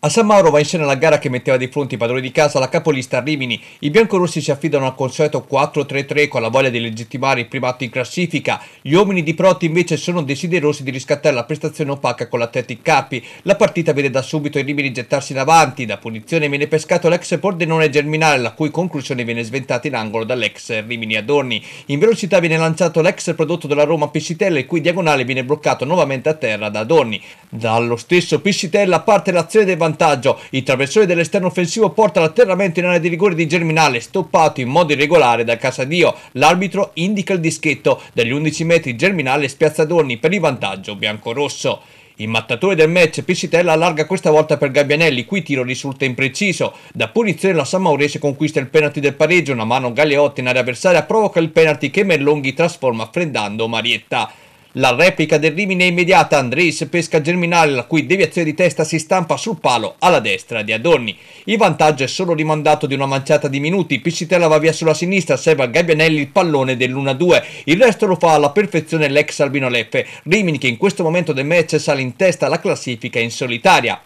A San Mauro va in scena la gara che metteva di fronte i padroni di casa la capolista Rimini. I biancorossi si affidano al consueto 4-3-3 con la voglia di legittimare il primato in classifica. Gli uomini di Protti invece sono desiderosi di riscattare la prestazione opaca con l'Atletic Capi. La partita vede da subito i Rimini gettarsi in avanti. Da punizione viene pescato l'ex Pordenone Germinale, la cui conclusione viene sventata in angolo dall'ex Rimini Adorni. In velocità viene lanciato l'ex prodotto della Roma Piscitella, il cui diagonale viene bloccato nuovamente a terra da Adorni. Dallo stesso Piscitella parte l'azione del vantaggio. Il traversone dell'esterno offensivo porta l'atterramento in area di rigore di Germinale, stoppato in modo irregolare dal Casadio. L'arbitro indica il dischetto. Dagli 11 metri Germinale spiazza Donni per il vantaggio biancorosso. Il mattatore del match Piscitella allarga questa volta per Gabbianelli, cui tiro risulta impreciso. Da punizione la San Maurese conquista il penalty del pareggio, una mano Galeotti in area avversaria provoca il penalty che Merlonghi trasforma freddando Marietta. La replica del Rimini è immediata, Andris pesca Germinale la cui deviazione di testa si stampa sul palo alla destra di Adorni. Il vantaggio è solo rimandato di una manciata di minuti, Piscitella va via sulla sinistra, serve a Gabbianelli il pallone dell'1-2, il resto lo fa alla perfezione l'ex Albino Leffe, Rimini che in questo momento del match sale in testa alla classifica in solitaria.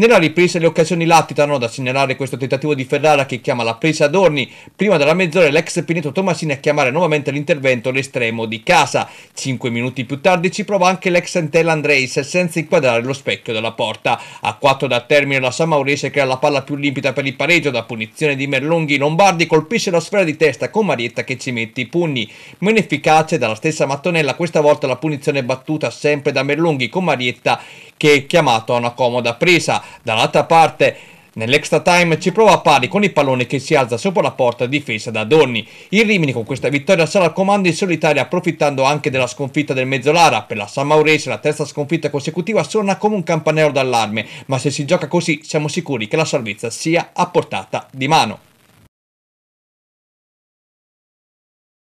Nella ripresa le occasioni latitano da segnalare questo tentativo di Ferrara che chiama la presa Adorni, prima della mezz'ora l'ex Pineto Tomasini a chiamare nuovamente l'intervento l'estremo di casa. Cinque minuti più tardi ci prova anche l'ex Antella Andreis senza inquadrare lo specchio della porta. A 4 da termine la San Maurese crea la palla più limpida per il pareggio da punizione di Merlonghi. Lombardi colpisce la sfera di testa con Marietta che ci mette i pugni. Meno efficace dalla stessa mattonella, questa volta la punizione battuta sempre da Merlonghi con Marietta che è chiamato a una comoda presa. Dall'altra parte Nell'extra time ci prova a pari con il pallone che si alza sopra la porta difesa da Donny. Il Rimini con questa vittoria sarà al comando in solitaria approfittando anche della sconfitta del Mezzolara. Per la San Maurese la terza sconfitta consecutiva suona come un campanello d'allarme, ma se si gioca così siamo sicuri che la salvezza sia a portata di mano.